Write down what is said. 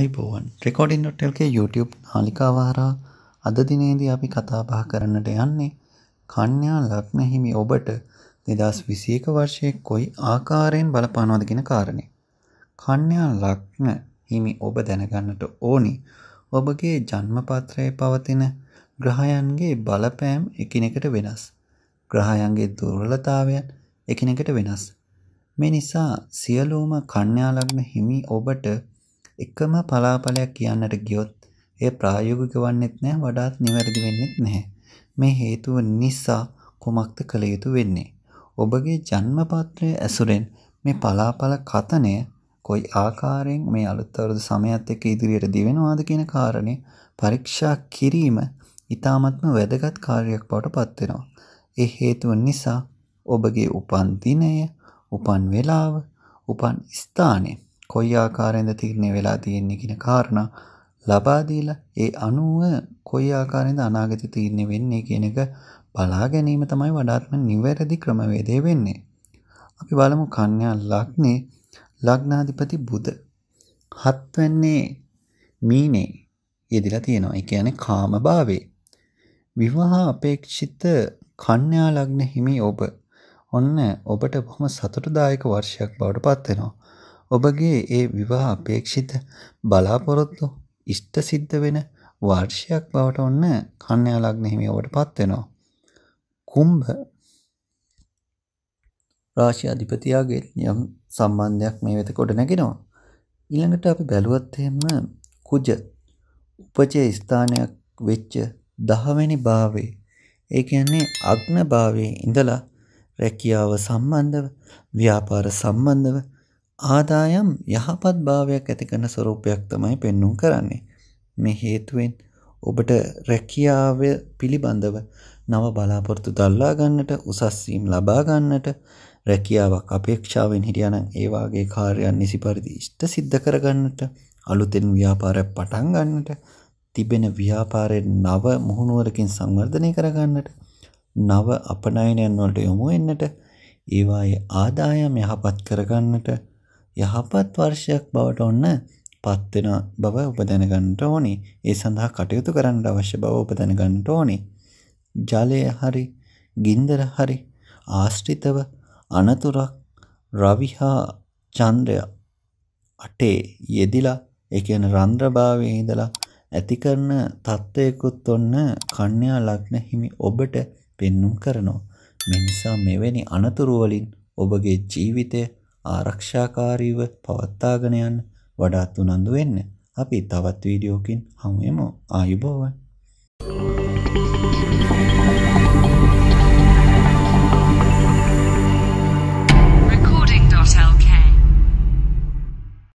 අයිබෝවන් recording ොටල්ගේ YouTube නාලිකාවාරා අද දිනේදී අපි කතාබහ කරන්නට යන්නේ කණ්්‍යා ලක්නැහිමි ඔබට දෙදස් විසියක වර්ෂය කොයි ආකාරයෙන් බලපානවාදගෙන කාරණය. කණ්්‍යා ලක්න හිමි ඔබ දැනගන්නට ඕනි ඔබගේ ජන්මපත්‍රයේ පවතින ග්‍රහයන්ගේ බලපෑම් එකිනෙකට වෙනස්. ග්‍රහයන්ගේ දුර්ලතාවයන් එකිනෙකට වෙනස්. මේ නිසා සියලූම කණ්්‍යාලක්න හිමි ඔබට එකම පලාපලයක් කියන්නට ගියොත් ඒ ප්‍රායෝගික වන්නෙත් නෑ වඩාත් නිවැරදි වෙන්නෙත් නැහැ. මේ හේතුව නිසා කුමක්ද කළ යුතු වෙන්නේ. ඔබගේ ජන්මපත්‍රය ඇසුරෙන් මේ පලාපල කතනය කොයි ආකාරයෙන් මේ අලුත්තවරදු සමයත් එක්ක ඉදිරියට දිවෙනවාද කියන කාරණය පරීක්ෂා කිරීම ඉතාමත්ම වැදගත් කාර්යක් බවට පත්වෙනවා. ඒ හේතුව නිසා ඔබගේ උපන් දිනය, උපන් වෙලාව, උපන් ස්ථානය කොයි ආකාරයෙන්ද තීරණය වෙලා තියෙන්නේ කියන කාරණා ලබා දීලා ඒ අනුව කොයි ආකාරයෙන්ද අනාගතය තීරණය වෙන්නේ කියන එක බලා ගැනීම තමයි වඩාත්ම නිවැරදි ක්‍රමවේදය වෙන්නේ. අපි බලමු කන්‍යා ලග්නේ ලග්නාධිපති බුධ හත්වැන්නේ මීනේ යෙදිලා තියෙනවා. ඒ කියන්නේ කාමභාවේ. විවාහ අපේක්ෂිත කන්‍යා ලග්න හිමි ඔබ ඔන්න ඔබට බොහොම සතුටුදායක වර්ෂයක් බවට පත් වෙනවා. ඔබගේ ඒ විවාහ අපේක්ෂිත බලාපොරොත්තු ඉෂ්ට සිද්ධ වෙන වර්ෂයක් බවට ඔන්න කන්‍යා ලග්න හිමි ඔබට පත්වෙනවා. කුම්භ රාශි අධිපතියාගේ යම් සම්බන්ධයක් මේ වෙත කොට නැගෙනවා. ඊළඟට අපි බැලුවත් එහෙම කුජ උපජේ ස්ථානයක් වෙච්ච දහවැනි භාවයේ ඒ කියන්නේ අග්න භාවයේ ඉඳලා රැකියාව සම්බන්ධව ව්‍යාපාර සම්බන්ධව ආදායම් යහපත් භාවයක් ඇතිකන ස්වරූපයක් තමයි පෙන්නුම් කරන්නේ. මේ හේතුවෙන් ඔබට රැකියාව පිළිබඳව නව බලාපොරොත්තු දල්ලා ගන්නට උසස්වීම් ලබා ගන්නට රැකියාවක් අපේක්ෂාවෙන් හිටියනම් ඒ වාගේ කාර්යයන් නිසි පරිදි ඉෂ්ට සිද්ධ කරගන්නට අලුතෙන් ව්‍යාපාරයක් පටන් ගන්නට තිබෙන ව්‍යාපාරයේ නව මුහුණුවරකින් සංවර්ධනය කරගන්නට නව අපනයනයන් වලට යොමු වෙන්නට ඒවායේ ආදායම් යහපත් කරගන්නට යහපත් වර්ෂයක් බවට ඔන්න පත්වෙන බව උපදැනගන්නට ඕනි. ඒ සඳහා කටයුතු කරන්න අවශ්‍ය බව උපදැනගන්නට ඕනි. ජලය හරි ගින්දර හරි ආශ්‍රිතව අනතුරක් රවිහා චන්ද්‍රය අටේ යෙදිලා ඒ කියන්නේ රන්ද්‍රභාවයේ ඉඳලා ඇති කරන தත්වයකුත් ඔන්න කන්‍යා ලග්න හිමි ඔබට පෙන්눔 කරනවා. මේ නිසා මෙවැනි අනතුරු වලින් ඔබගේ ජීවිතය ආරක්ෂාකාරීව පවත්වාගෙන යන්න වඩාත් උනන්දු වෙන්න. අපි තවත් වීඩියෝකින් හමු වෙමු. ආයුබෝවන්. Thank you.